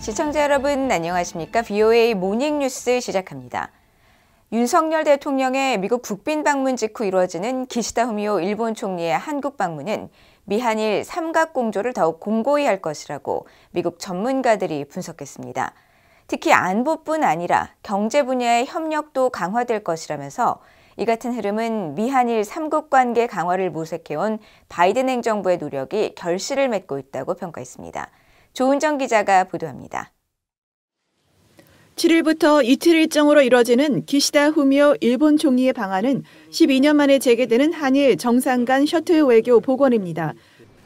시청자 여러분 안녕하십니까? VOA 모닝 뉴스 시작합니다. 윤석열 대통령의 미국 국빈 방문 직후 이루어지는 기시다 후미오 일본 총리의 한국 방문은 미한일 삼각 공조를 더욱 공고히 할 것이라고 미국 전문가들이 분석했습니다. 특히 안보뿐 아니라 경제 분야의 협력도 강화될 것이라면서 이 같은 흐름은 미한일 삼국 관계 강화를 모색해온 바이든 행정부의 노력이 결실을 맺고 있다고 평가했습니다. 조은정 기자가 보도합니다. 7일부터 이틀 일정으로 이뤄지는 기시다 후미오 일본 총리의 방안은 12년 만에 재개되는 한일 정상 간 셔틀 외교 복원입니다.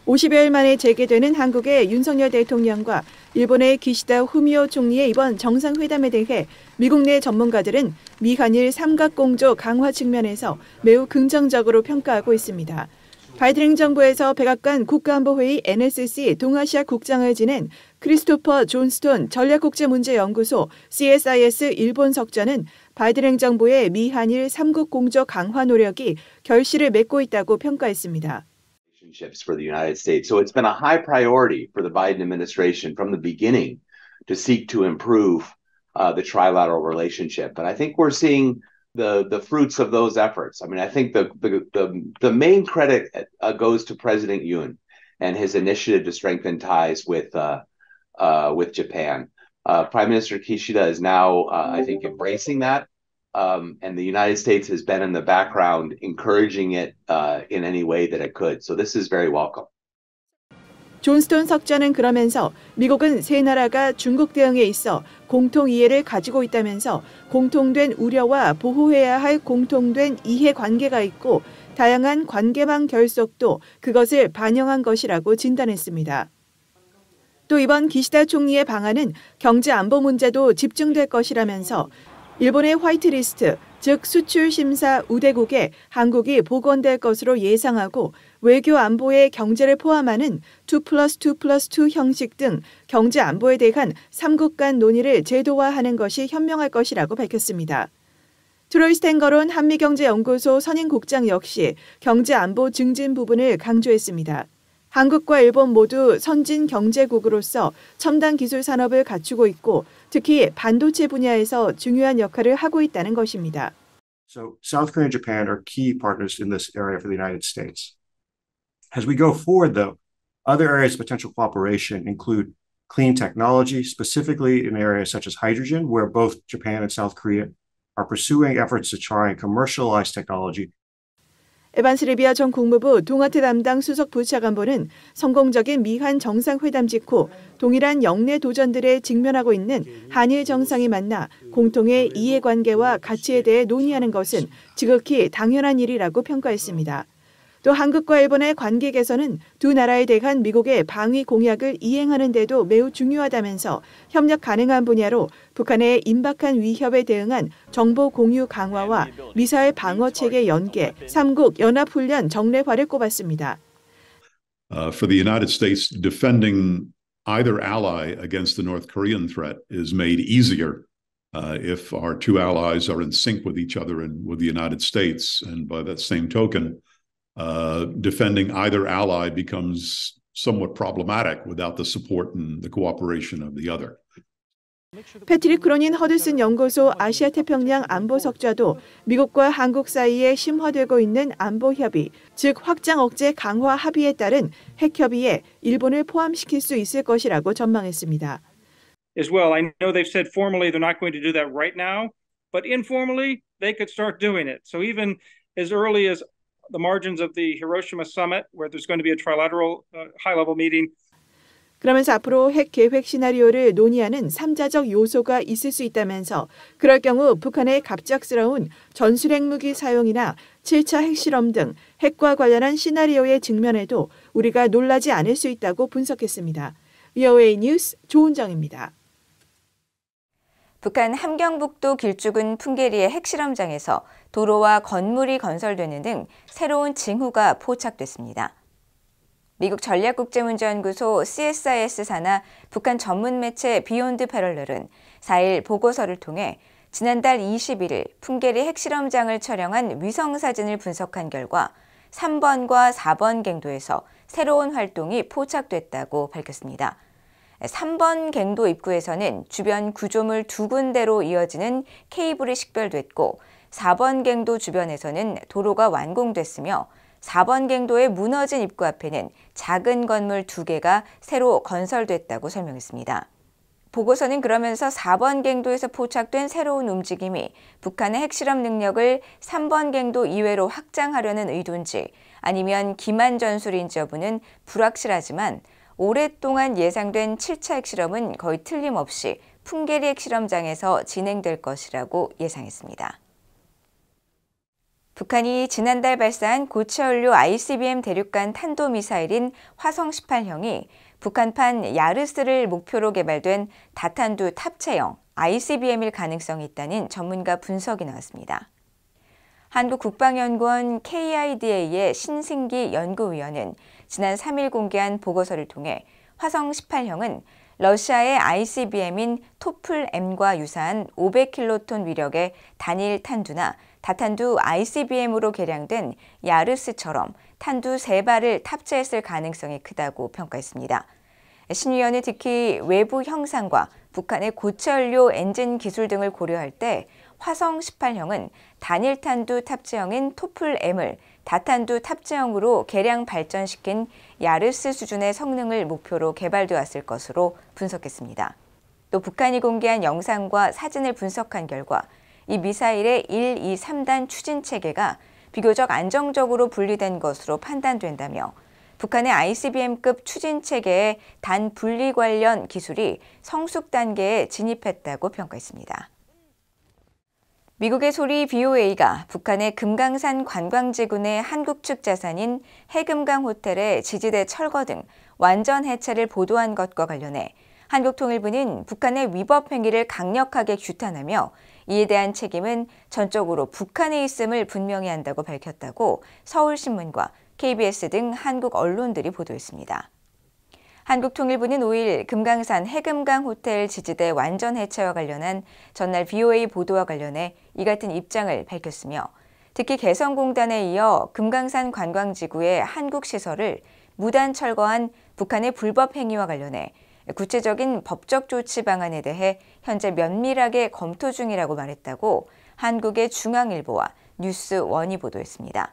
50여일 만에 재개되는 한국의 윤석열 대통령과 일본의 기시다 후미오 총리의 이번 정상회담에 대해 미국 내 전문가들은 미한일 삼각공조 강화 측면에서 매우 긍정적으로 평가하고 있습니다. 바이든 행정부에서 백악관 국가안보회의 NSC 동아시아 국장을 지낸 크리스토퍼 존스톤 전략국제문제연구소 CSIS 일본 석좌는 바이든 행정부의 미한일 3국 공조 강화 노력이 결실을 맺고 있다고 평가했습니다. for the United States. So it's been a high priority for the Biden administration from the beginning to seek to improve uh, the trilateral relationship. But I think we're seeing the the fruits of those efforts. I mean, I think the the the, the main credit uh, goes to President Yoon and his initiative to strengthen ties with uh, uh, with Japan. Uh, Prime Minister Kishida is now, uh, I think, embracing that, um, and the United States has been in the background encouraging it uh, in any way that it could. So this is very welcome. 존스톤 석좌는 그러면서 미국은 세 나라가 중국 대응에 있어 공통 이해를 가지고 있다면서 공통된 우려와 보호해야 할 공통된 이해 관계가 있고 다양한 관계망 결속도 그것을 반영한 것이라고 진단했습니다. 또 이번 기시다 총리의 방안은 경제 안보 문제도 집중될 것이라면서 일본의 화이트리스트, 즉 수출 심사 우대국에 한국이 복원될 것으로 예상하고 외교 안보의 경제를 포함하는 2 플러스 2 플러스 2 형식 등 경제 안보에 대한 3국 간 논의를 제도화하는 것이 현명할 것이라고 밝혔습니다. 트로이 스탠거론 한미경제연구소 선임국장 역시 경제 안보 증진 부분을 강조했습니다. 한국과 일본 모두 선진 경제국으로서 첨단 기술 산업을 갖추고 있고 특히 반도체 분야에서 중요한 역할을 하고 있다는 것입니다. So South Korea and Japan are key partners in this area for the United States. As we go forward, though, other areas of potential cooperation include clean technology, specifically in areas such as hydrogen, where both Japan and South Korea are pursuing efforts to try and commercialize technology. 에반스 리비아 전 국무부 동아태 담당 수석 부차관보는 성공적인 미한 정상회담 직후 동일한 영내 도전들에 직면하고 있는 한일 정상이 만나 공통의 이해관계와 가치에 대해 논의하는 것은 지극히 당연한 일이라고 평가했습니다. 또 한국과 일본의 관계 개선은 두 나라에 대한 미국의 방위 공약을 이행하는 데도 매우 중요하다면서 협력 가능한 분야로 북한의 임박한 위협에 대응한 정보 공유 강화와 미사일 방어 체계 연계, 3국 연합 훈련 정례화를 꼽았습니다. Uh, for the United States, defending either ally against the North Korean threat is made easier uh, if our two allies are in sync with each other and with the United States. And by that same token, uh, defending either ally becomes somewhat problematic without the support and the cooperation of the other. 패트릭 크로닌 허드슨 연구소 아시아 태평양 안보 석좌도 미국과 한국 사이에 심화되고 있는 안보 협의, 즉 확장 억제 강화 합의에 따른 핵 협의에 일본을 포함시킬 수 있을 것이라고 전망했습니다. As well, I know they've said formally they're not going to do that right now, but informally they could start doing it. So even as early as the margins of the Hiroshima summit where there's going to be a trilateral uh, high level meeting. 그러면서 앞으로 핵 계획 시나리오를 논의하는 3자적 요소가 있을 수 있다면서 그럴 경우 북한의 갑작스러운 전술핵 무기 사용이나 7차 핵실험 등 핵과 관련한 시나리오의 직면에도 우리가 놀라지 않을 수 있다고 분석했습니다. VOA 뉴스 조은정입니다. 북한 함경북도 길쭉은 풍계리의 핵실험장에서 도로와 건물이 건설되는 등 새로운 징후가 포착됐습니다. 미국 전략국제문제연구소 CSIS 산하 북한 전문 매체 비욘드 패럴럴은 4일 보고서를 통해 지난달 21일 풍계리 핵실험장을 촬영한 위성사진을 분석한 결과 3번과 4번 갱도에서 새로운 활동이 포착됐다고 밝혔습니다. 3번 갱도 입구에서는 주변 구조물 두 군데로 이어지는 케이블이 식별됐고 4번 갱도 주변에서는 도로가 완공됐으며 4번 갱도의 무너진 입구 앞에는 작은 건물 두개가 새로 건설됐다고 설명했습니다. 보고서는 그러면서 4번 갱도에서 포착된 새로운 움직임이 북한의 핵실험 능력을 3번 갱도 이외로 확장하려는 의도인지 아니면 기만 전술인지 여부는 불확실하지만 오랫동안 예상된 7차 핵실험은 거의 틀림없이 풍계리 핵실험장에서 진행될 것이라고 예상했습니다. 북한이 지난달 발사한 고체연료 ICBM 대륙간 탄도미사일인 화성 18형이 북한판 야르스를 목표로 개발된 다탄두 탑체형 ICBM일 가능성이 있다는 전문가 분석이 나왔습니다. 한국국방연구원 KIDA의 신승기 연구위원은 지난 3일 공개한 보고서를 통해 화성 18형은 러시아의 ICBM인 토플M과 유사한 500킬로톤 위력의 단일 탄두나 다탄두 ICBM으로 개량된 야르스처럼 탄두 3발을 탑재했을 가능성이 크다고 평가했습니다. 신 위원은 특히 외부 형상과 북한의 고체 연료 엔진 기술 등을 고려할 때 화성 18형은 단일 탄두 탑재형인 토플 M을 다탄두 탑재형으로 개량 발전시킨 야르스 수준의 성능을 목표로 개발되었을 것으로 분석했습니다. 또 북한이 공개한 영상과 사진을 분석한 결과 이 미사일의 1, 2, 3단 추진 체계가 비교적 안정적으로 분리된 것으로 판단된다며 북한의 ICBM급 추진 체계의 단 분리 관련 기술이 성숙 단계에 진입했다고 평가했습니다. 미국의 소리 BOA가 북한의 금강산 관광지군의 한국 측 자산인 해금강 호텔의 지지대 철거 등 완전 해체를 보도한 것과 관련해 한국통일부는 북한의 위법 행위를 강력하게 규탄하며 이에 대한 책임은 전적으로 북한에 있음을 분명히 한다고 밝혔다고 서울신문과 KBS 등 한국 언론들이 보도했습니다. 한국통일부는 5일 금강산 해금강 호텔 지지대 완전 해체와 관련한 전날 BOA 보도와 관련해 이 같은 입장을 밝혔으며 특히 개성공단에 이어 금강산 관광지구의 한국 시설을 무단 철거한 북한의 불법 행위와 관련해 구체적인 법적 조치 방안에 대해 현재 면밀하게 검토 중이라고 말했다고 한국의 중앙일보와 뉴스원이 보도했습니다.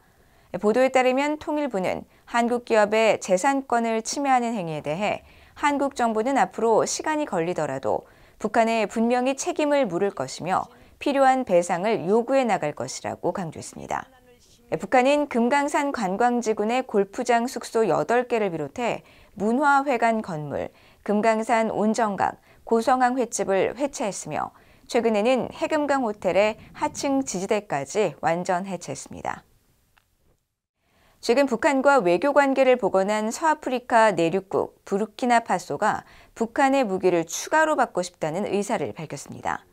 보도에 따르면 통일부는 한국 기업의 재산권을 침해하는 행위에 대해 한국 정부는 앞으로 시간이 걸리더라도 북한에 분명히 책임을 물을 것이며 필요한 배상을 요구해 나갈 것이라고 강조했습니다. 북한은 금강산 관광지구내 골프장 숙소 8개를 비롯해 문화회관 건물, 금강산 온정각, 고성항 횟집을 회차했으며 최근에는 해금강 호텔의 하층 지지대까지 완전 해체했습니다. 지금 북한과 외교 관계를 복원한 서아프리카 내륙국 부르키나파소가 북한의 무기를 추가로 받고 싶다는 의사를 밝혔습니다.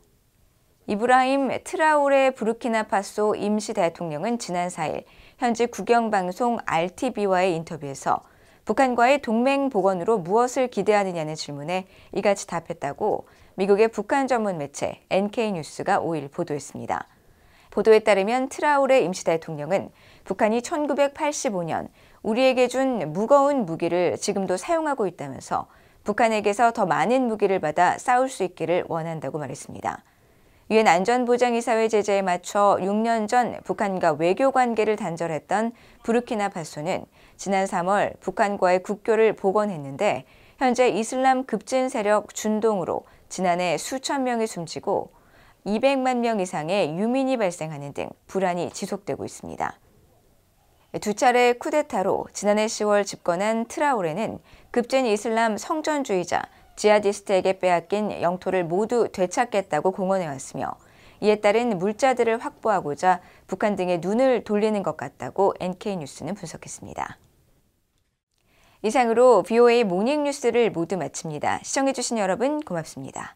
이브라임 트라오레 부르키나파소 임시 대통령은 지난 4일 현지 국영방송 RTB와의 인터뷰에서 북한과의 동맹 복원으로 무엇을 기대하느냐는 질문에 이같이 답했다고 미국의 북한 전문 매체 NK뉴스가 5일 보도했습니다. 보도에 따르면 트라우레 임시 대통령은 북한이 1985년 우리에게 준 무거운 무기를 지금도 사용하고 있다면서 북한에게서 더 많은 무기를 받아 싸울 수 있기를 원한다고 말했습니다. 유엔 안전보장이사회 제재에 맞춰 6년 전 북한과 외교 관계를 단절했던 부르키나파소는 지난 3월 북한과의 국교를 복원했는데 현재 이슬람 급진 세력 준동으로 지난해 수천 명이 숨지고 200만 명 이상의 유민이 발생하는 등 불안이 지속되고 있습니다. 두 차례 쿠데타로 지난해 10월 집권한 트라우레는 급진 이슬람 성전주의자 지하디스트에게 빼앗긴 영토를 모두 되찾겠다고 공언해왔으며 이에 따른 물자들을 확보하고자 북한 등의 눈을 돌리는 것 같다고 NK뉴스는 분석했습니다. 이상으로 VOA 모닝뉴스를 모두 마칩니다. 시청해주신 여러분 고맙습니다.